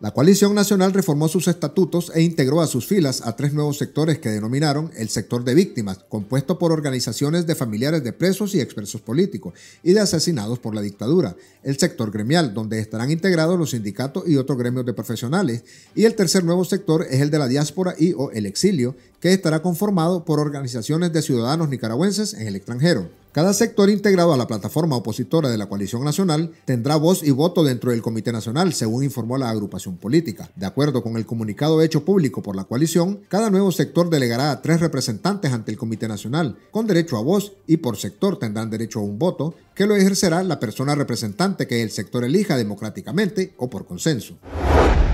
La coalición nacional reformó sus estatutos e integró a sus filas a tres nuevos sectores que denominaron el sector de víctimas, compuesto por organizaciones de familiares de presos y expresos políticos y de asesinados por la dictadura, el sector gremial, donde estarán integrados los sindicatos y otros gremios de profesionales, y el tercer nuevo sector es el de la diáspora y o el exilio, que estará conformado por organizaciones de ciudadanos nicaragüenses en el extranjero. Cada sector integrado a la plataforma opositora de la coalición nacional tendrá voz y voto dentro del Comité Nacional, según informó la agrupación política. De acuerdo con el comunicado hecho público por la coalición, cada nuevo sector delegará a tres representantes ante el Comité Nacional, con derecho a voz y por sector tendrán derecho a un voto, que lo ejercerá la persona representante que el sector elija democráticamente o por consenso.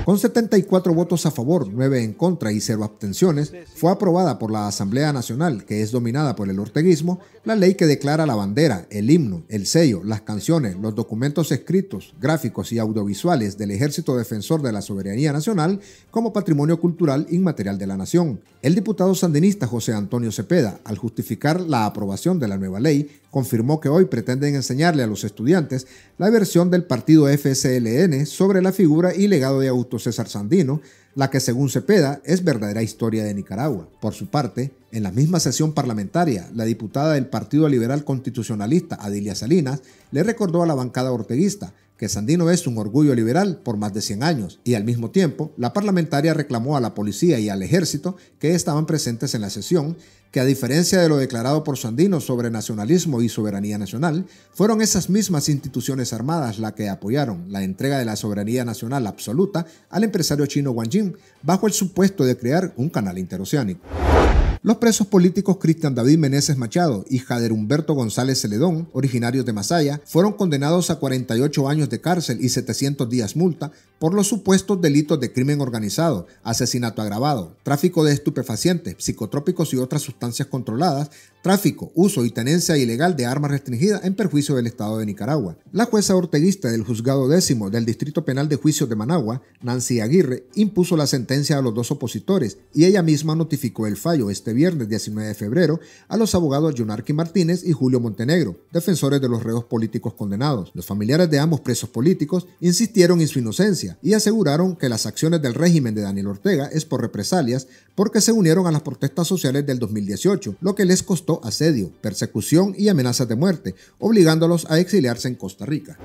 Con 74 votos a favor, 9 en contra y 0 abstenciones, fue aprobada por la Asamblea Nacional, que es dominada por el orteguismo, la ley que declara la bandera, el himno, el sello, las canciones, los documentos escritos, gráficos y audiovisuales del Ejército Defensor de la Soberanía Nacional como patrimonio cultural inmaterial de la nación. El diputado sandinista José Antonio Cepeda, al justificar la aprobación de la nueva ley, confirmó que hoy pretenden enseñarle a los estudiantes la versión del partido FSLN sobre la figura y legado de autor César Sandino, la que según Cepeda es verdadera historia de Nicaragua. Por su parte, en la misma sesión parlamentaria, la diputada del Partido Liberal Constitucionalista, Adilia Salinas, le recordó a la bancada orteguista que Sandino es un orgullo liberal por más de 100 años, y al mismo tiempo, la parlamentaria reclamó a la policía y al ejército que estaban presentes en la sesión, que a diferencia de lo declarado por Sandino sobre nacionalismo y soberanía nacional, fueron esas mismas instituciones armadas las que apoyaron la entrega de la soberanía nacional absoluta al empresario chino Wang Jing bajo el supuesto de crear un canal interoceánico. Los presos políticos Cristian David Meneses Machado y Jader Humberto González Celedón, originarios de Masaya, fueron condenados a 48 años de cárcel y 700 días multa por los supuestos delitos de crimen organizado, asesinato agravado, tráfico de estupefacientes, psicotrópicos y otras sustancias controladas, tráfico, uso y tenencia ilegal de armas restringidas en perjuicio del Estado de Nicaragua. La jueza orteguista del juzgado décimo del Distrito Penal de Juicios de Managua, Nancy Aguirre, impuso la sentencia a los dos opositores y ella misma notificó el fallo. Este viernes 19 de febrero a los abogados Yonarki Martínez y Julio Montenegro, defensores de los reos políticos condenados. Los familiares de ambos presos políticos insistieron en su inocencia y aseguraron que las acciones del régimen de Daniel Ortega es por represalias porque se unieron a las protestas sociales del 2018, lo que les costó asedio, persecución y amenazas de muerte, obligándolos a exiliarse en Costa Rica.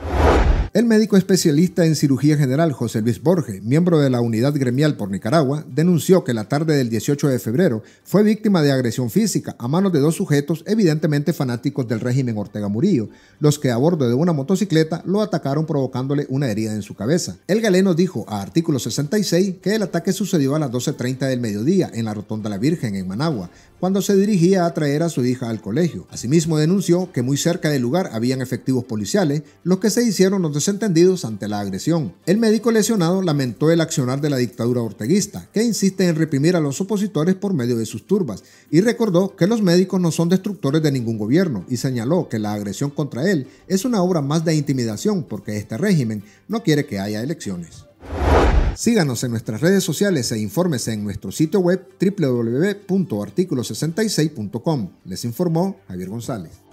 El médico especialista en cirugía general José Luis Borges, miembro de la unidad gremial por Nicaragua, denunció que la tarde del 18 de febrero fue víctima de agresión física a manos de dos sujetos evidentemente fanáticos del régimen Ortega Murillo, los que a bordo de una motocicleta lo atacaron provocándole una herida en su cabeza. El galeno dijo a artículo 66 que el ataque sucedió a las 12.30 del mediodía en la Rotonda La Virgen en Managua, cuando se dirigía a traer a su hija al colegio. Asimismo denunció que muy cerca del lugar habían efectivos policiales, los que se hicieron los entendidos ante la agresión. El médico lesionado lamentó el accionar de la dictadura orteguista, que insiste en reprimir a los opositores por medio de sus turbas, y recordó que los médicos no son destructores de ningún gobierno, y señaló que la agresión contra él es una obra más de intimidación porque este régimen no quiere que haya elecciones. Síganos en nuestras redes sociales e informes en nuestro sitio web www.articulo66.com. Les informó Javier González.